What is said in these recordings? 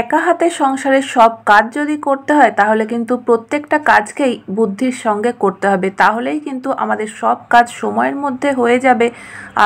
একা হাতে সংসারের সব কাজ যদি করতে হয় তাহলে কিন্তু প্রত্যেকটা কাজকেই বুদ্ধির সঙ্গে করতে হবে তাহলেই কিন্তু আমাদের সব কাজ সময়ের মধ্যে হয়ে যাবে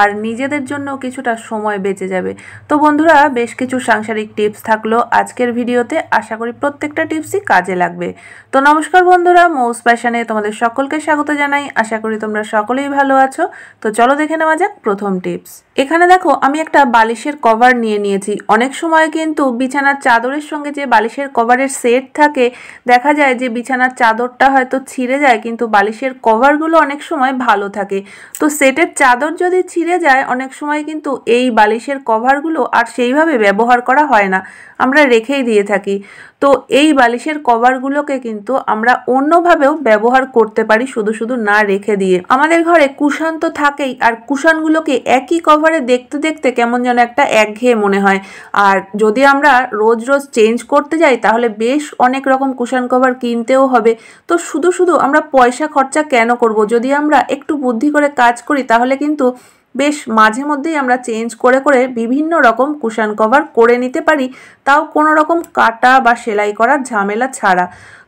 আর নিজেদের জন্য কিছুটা সময় বেঁচে যাবে তো বন্ধুরা বেশ কিছু সাংসারিক টিপস থাকলো আজকের ভিডিওতে আশা করি প্রত্যেকটা টিপসই কাজে লাগবে তো নমস্কার বন্ধুরা মৌস প্যাশানে তোমাদের সকলকে স্বাগত জানাই আশা করি তোমরা সকলেই ভালো আছো তো চলো দেখে নেওয়া যাক প্রথম টিপস এখানে দেখো আমি একটা বালিশের কভার নিয়ে নিয়েছি অনেক সময় কিন্তু বিছানার চাদরের সঙ্গে যে বালিশের কভারের সেট থাকে দেখা যায় যে বিছানার চাদরটা হয়তো ছিঁড়ে যায় কিন্তু বালিশের কভারগুলো অনেক সময় ভালো থাকে তো সেটের চাদর যদি ছিঁড়ে যায় অনেক সময় কিন্তু এই বালিশের কভারগুলো আর সেইভাবে ব্যবহার করা হয় না আমরা রেখেই দিয়ে থাকি তো এই বালিশের কভারগুলোকে কিন্তু আমরা অন্যভাবেও ব্যবহার করতে পারি শুধু শুধু না রেখে দিয়ে আমাদের ঘরে কুশান তো থাকেই আর কুশানগুলোকে একই কভারে দেখতে দেখতে কেমন যেন একটা একঘেয়ে মনে হয় আর যদি আমরা রোজ রোজ চেঞ্জ করতে যাই তাহলে বেশ অনেক রকম কুশান কভার কিনতেও হবে তো শুধু শুধু আমরা পয়সা খরচা কেন করব যদি আমরা একটু বুদ্ধি করে কাজ করি তাহলে কিন্তু বেশ মাঝে মধ্যেই আমরা চেঞ্জ করে করে বিভিন্ন রকম কুশান কভার করে নিতে পারি তাও কোনো রকম কাটা বা সেলাই করার ঝামেলা ছাড়া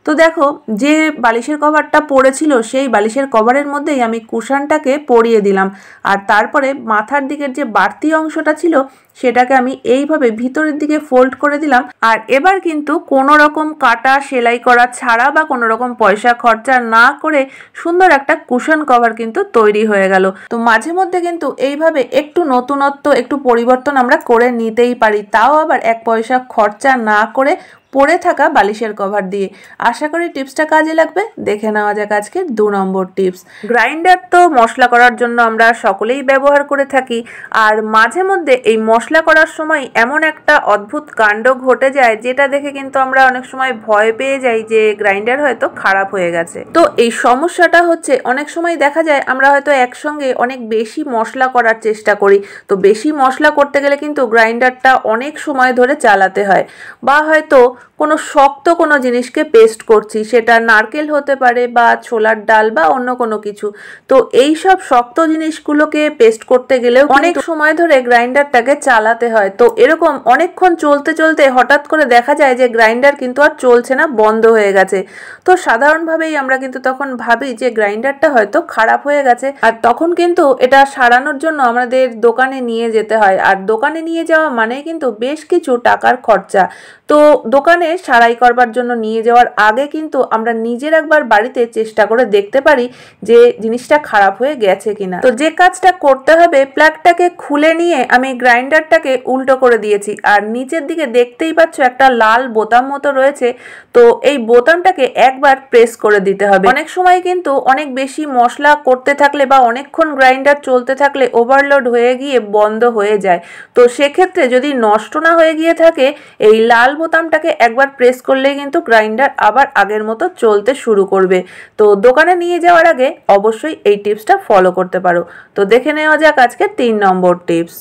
তো দেখো যে বালিশের কভারটা পড়েছিল সেই বালিশের কভারের মধ্যেই আমি কুশানটাকে পরিয়ে দিলাম আর তারপরে মাথার দিকের যে বাড়তি অংশটা ছিল সেটাকে আমি এইভাবে ভিতরের দিকে ফোল্ড করে দিলাম আর এবার কিন্তু কোনো রকম কাটা সেলাই করা ছাড়া বা কোনো রকম পয়সা খরচা না করে সুন্দর একটা কুশন কভার কিন্তু তৈরি হয়ে গেল তো মাঝে মধ্যে কিন্তু এইভাবে একটু নতুনত্ব একটু পরিবর্তন আমরা করে নিতেই পারি তাও আবার এক পয়সা খরচা না করে পড়ে থাকা বালিশের কভার দিয়ে আশা করি টিপসটা কাজে লাগবে দেখে নেওয়া যাক আজকে দু নম্বর টিপস গ্রাইন্ডার তো মশলা করার জন্য আমরা সকলেই ব্যবহার করে থাকি আর মাঝে মধ্যে এই মশলা করার সময় এমন একটা অদ্ভুত কাণ্ড ঘটে যায় যেটা দেখে কিন্তু আমরা অনেক সময় ভয় পেয়ে যাই যে গ্রাইন্ডার হয়তো খারাপ হয়ে গেছে তো এই সমস্যাটা হচ্ছে অনেক সময় দেখা যায় আমরা হয়তো একসঙ্গে অনেক বেশি মশলা করার চেষ্টা করি তো বেশি মশলা করতে গেলে কিন্তু গ্রাইন্ডারটা অনেক সময় ধরে চালাতে হয় বা হয়তো কোনো শক্ত কোনো জিনিসকে পেস্ট করছি সেটা নারকেল হতে পারে বা ছোলার ডাল বা অন্য কোনো কিছু তো এই সব শক্ত জিনিসগুলোকে পেস্ট করতে গেলে অনেক সময় ধরে গ্রাইন্ডারটাকে চালাতে হয় তো এরকম অনেকক্ষণ চলতে চলতে হঠাৎ করে দেখা যায় যে গ্রাইন্ডার কিন্তু আর চলছে না বন্ধ হয়ে গেছে তো সাধারণভাবেই আমরা কিন্তু তখন ভাবি যে গ্রাইন্ডারটা হয়তো খারাপ হয়ে গেছে আর তখন কিন্তু এটা সারানোর জন্য আমাদের দোকানে নিয়ে যেতে হয় আর দোকানে নিয়ে যাওয়া মানে কিন্তু বেশ কিছু টাকার খরচা তো দোকান দোকানে সারাই করবার জন্য নিয়ে যাওয়ার আগে কিন্তু আমরা নিজের একবার বাড়িতে চেষ্টা করে দেখতে পারি যে জিনিসটা খারাপ হয়ে গেছে কিনা তো যে কাজটা করতে হবে প্লাগটাকে খুলে নিয়ে আমি গ্রাইন্ডারটাকে উল্টো করে দিয়েছি আর নিচের দিকে দেখতেই পাচ্ছ একটা লাল বোতাম মতো রয়েছে তো এই বোতামটাকে একবার প্রেস করে দিতে হবে অনেক সময় কিন্তু অনেক বেশি মশলা করতে থাকলে বা অনেকক্ষণ গ্রাইন্ডার চলতে থাকলে ওভারলোড হয়ে গিয়ে বন্ধ হয়ে যায় তো সেক্ষেত্রে যদি নষ্ট না হয়ে গিয়ে থাকে এই লাল বোতামটাকে একবার প্রেস করলেই কিন্তু গ্রাইন্ডার আবার আগের মতো চলতে শুরু করবে তো দোকানে নিয়ে যাওয়ার আগে অবশ্যই এই টিপসটা ফলো করতে পারো তো দেখে নেওয়া যাক আজকে তিন নম্বর টিপস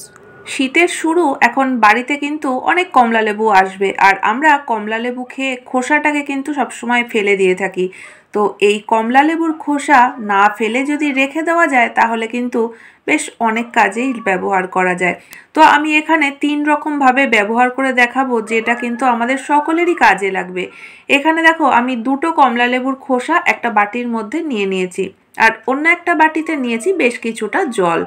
শীতের শুরু এখন বাড়িতে কিন্তু অনেক কমলা লেবু আসবে আর আমরা কমলা লেবু খেয়ে খোসাটাকে কিন্তু সবসময় ফেলে দিয়ে থাকি তো এই কমলা লেবুর খোসা না ফেলে যদি রেখে দেওয়া যায় তাহলে কিন্তু বেশ অনেক কাজেই ব্যবহার করা যায় তো আমি এখানে তিন রকমভাবে ব্যবহার করে দেখাবো যেটা কিন্তু আমাদের সকলেরই কাজে লাগবে এখানে দেখো আমি দুটো কমলা লেবুর খোসা একটা বাটির মধ্যে নিয়ে নিয়েছি আর অন্য একটা বাটিতে নিয়েছি বেশ কিছুটা জল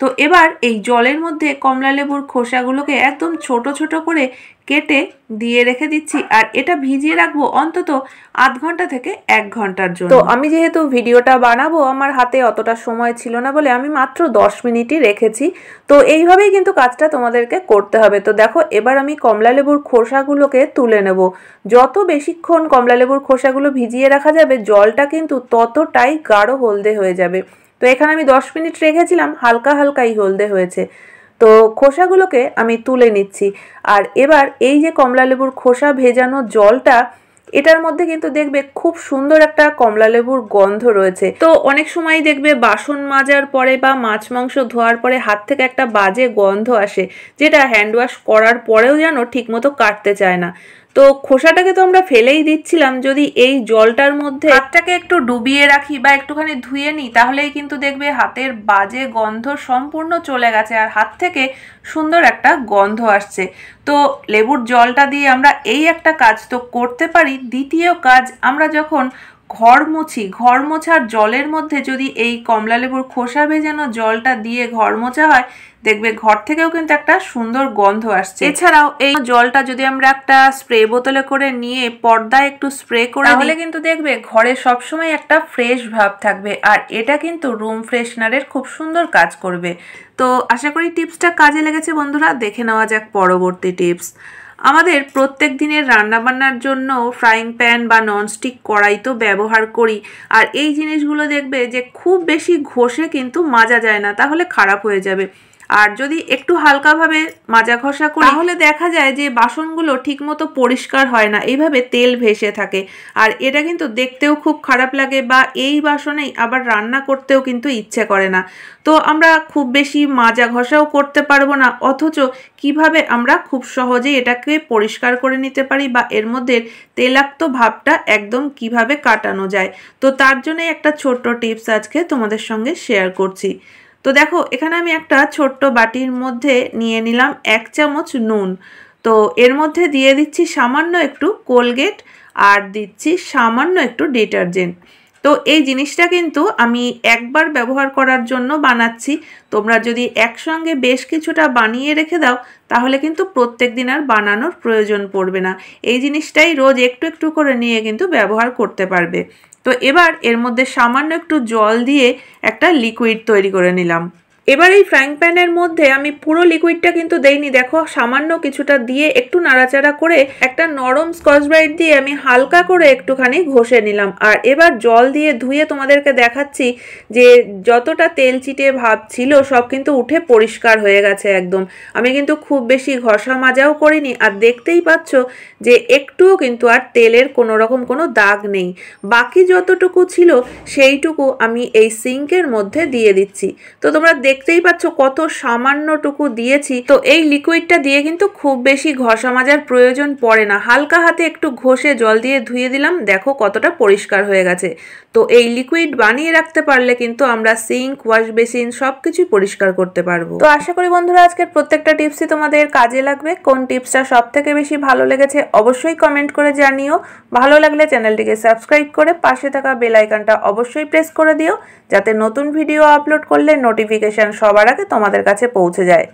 তো এবার এই জলের মধ্যে কমলা লেবুর খোসাগুলোকে একদম ছোট ছোট করে কেটে দিয়ে রেখে দিচ্ছি আর এটা ভিজিয়ে রাখবো অন্তত আধ ঘন্টা থেকে এক ঘন্টার জন্য তো আমি যেহেতু ভিডিওটা বানাবো আমার হাতে অতটা সময় ছিল না বলে আমি মাত্র দশ মিনিটই রেখেছি তো এইভাবেই কিন্তু কাজটা তোমাদেরকে করতে হবে তো দেখো এবার আমি কমলা লেবুর খোসাগুলোকে তুলে নেব যত বেশিক্ষণ কমলা লেবুর খোসাগুলো ভিজিয়ে রাখা যাবে জলটা কিন্তু ততটাই গাঢ় হলদে হয়ে যাবে তো এখানে আমি দশ মিনিট রেখেছিলাম হালকা হালকাই হলদে হয়েছে তো খোসাগুলোকে আমি তুলে নিচ্ছি আর এবার এই যে কমলা লেবুর খোসা ভেজানো জলটা এটার মধ্যে কিন্তু দেখবে খুব সুন্দর একটা কমলা লেবুর গন্ধ রয়েছে তো অনেক সময় দেখবে বাসন মাজার পরে বা মাছ মাংস ধোয়ার পরে হাত থেকে একটা বাজে গন্ধ আসে যেটা হ্যান্ড ওয়াশ করার পরেও যেন ঠিকমতো কাটতে চায় না তো খোসাটাকে তো আমরা ফেলেই দিচ্ছিলাম যদি এই জলটার মধ্যে হাতটাকে একটু ডুবিয়ে রাখি বা একটুখানি ধুয়ে নিই তাহলেই কিন্তু দেখবে হাতের বাজে গন্ধ সম্পূর্ণ চলে গেছে আর হাত থেকে সুন্দর একটা গন্ধ আসছে তো লেবুর জলটা দিয়ে আমরা এই একটা কাজ তো করতে পারি দ্বিতীয় কাজ আমরা যখন ঘর মুছি ঘর মোছার জলের মধ্যে যদি এই কমলালেবুর খোসা ভেজানো জলটা দিয়ে ঘর মোছা হয় দেখবে ঘর থেকেও কিন্তু একটা সুন্দর গন্ধ আসছে এছাড়াও এই জলটা যদি আমরা একটা স্প্রে বোতলে করে নিয়ে পর্দায় একটু স্প্রে করে তাহলে কিন্তু দেখবে ঘরে সবসময় একটা ফ্রেশ ভাব থাকবে আর এটা কিন্তু রুম ফ্রেশনারের খুব সুন্দর কাজ করবে তো আশা করি টিপসটা কাজে লেগেছে বন্ধুরা দেখে নেওয়া যাক পরবর্তী টিপস আমাদের প্রত্যেক দিনের রান্নাবান্নার জন্য ফ্রাইং প্যান বা ননস্টিক কড়াই তো ব্যবহার করি আর এই জিনিসগুলো দেখবে যে খুব বেশি ঘষে কিন্তু মাজা যায় না তাহলে খারাপ হয়ে যাবে আর যদি একটু হালকাভাবে মাজা ঘষা করি তাহলে দেখা যায় যে বাসনগুলো ঠিকমতো পরিষ্কার হয় না এইভাবে তেল ভেসে থাকে আর এটা কিন্তু দেখতেও খুব খারাপ লাগে বা এই বাসনেই আবার রান্না করতেও কিন্তু ইচ্ছে করে না তো আমরা খুব বেশি মাজা ঘষাও করতে পারবো না অথচ কিভাবে আমরা খুব সহজেই এটাকে পরিষ্কার করে নিতে পারি বা এর মধ্যে তেলাক্ত ভাবটা একদম কিভাবে কাটানো যায় তো তার জন্যই একটা ছোট্ট টিপস আজকে তোমাদের সঙ্গে শেয়ার করছি তো দেখো এখানে আমি একটা ছোট্ট বাটির মধ্যে নিয়ে নিলাম এক চামচ নুন তো এর মধ্যে দিয়ে দিচ্ছি সামান্য একটু কোলগেট আর দিচ্ছি সামান্য একটু ডিটারজেন্ট তো এই জিনিসটা কিন্তু আমি একবার ব্যবহার করার জন্য বানাচ্ছি তোমরা যদি একসঙ্গে বেশ কিছুটা বানিয়ে রেখে দাও তাহলে কিন্তু প্রত্যেক দিন আর বানানোর প্রয়োজন পড়বে না এই জিনিসটাই রোজ একটু একটু করে নিয়ে কিন্তু ব্যবহার করতে পারবে তো এবার এর মধ্যে সামান্য একটু জল দিয়ে একটা লিকুইড তৈরি করে নিলাম এবার এই ফ্রাইং প্যানের মধ্যে আমি পুরো লিকুইডটা কিন্তু দেইনি দেখো সামান্য কিছুটা দিয়ে একটু নাড়াচাড়া করে একটা নরম স্কচ ব্রাইট দিয়ে আমি হালকা করে একটুখানি ঘষে নিলাম আর এবার জল দিয়ে ধুয়ে তোমাদেরকে দেখাচ্ছি যে যতটা তেল চিটে ভাব ছিল সব কিন্তু উঠে পরিষ্কার হয়ে গেছে একদম আমি কিন্তু খুব বেশি ঘষা মাজাও করিনি আর দেখতেই পাচ্ছ যে একটুও কিন্তু আর তেলের কোনো রকম কোনো দাগ নেই বাকি যতটুকু ছিল সেইটুকু আমি এই সিঙ্কের মধ্যে দিয়ে দিচ্ছি তো তোমরা দেখ দেখতেই পাচ্ছ কত সামান্যটুকু দিয়েছি তো এই লিকুইডটা দিয়ে কিন্তু খুব বেশি ঘষা মাজার প্রয়োজন পড়ে না হালকা হাতে একটু ঘষে জল দিয়ে ধুয়ে দিলাম দেখো কতটা পরিষ্কার হয়ে গেছে তো এই লিকুইড বানিয়ে রাখতে পারলে কিন্তু আমরা সিঙ্ক ওয়াশ বেসিন সব কিছু পরিষ্কার করতে পারবো তো আশা করি বন্ধুরা আজকের প্রত্যেকটা টিপসই তোমাদের কাজে লাগবে কোন টিপসটা সব থেকে বেশি ভালো লেগেছে অবশ্যই কমেন্ট করে জানিও ভালো লাগলে চ্যানেলটিকে সাবস্ক্রাইব করে পাশে থাকা বেলাইকানটা অবশ্যই প্রেস করে দিও যাতে নতুন ভিডিও আপলোড করলে নোটিফিকেশান সবার আগে তোমাদের কাছে পৌঁছে যায়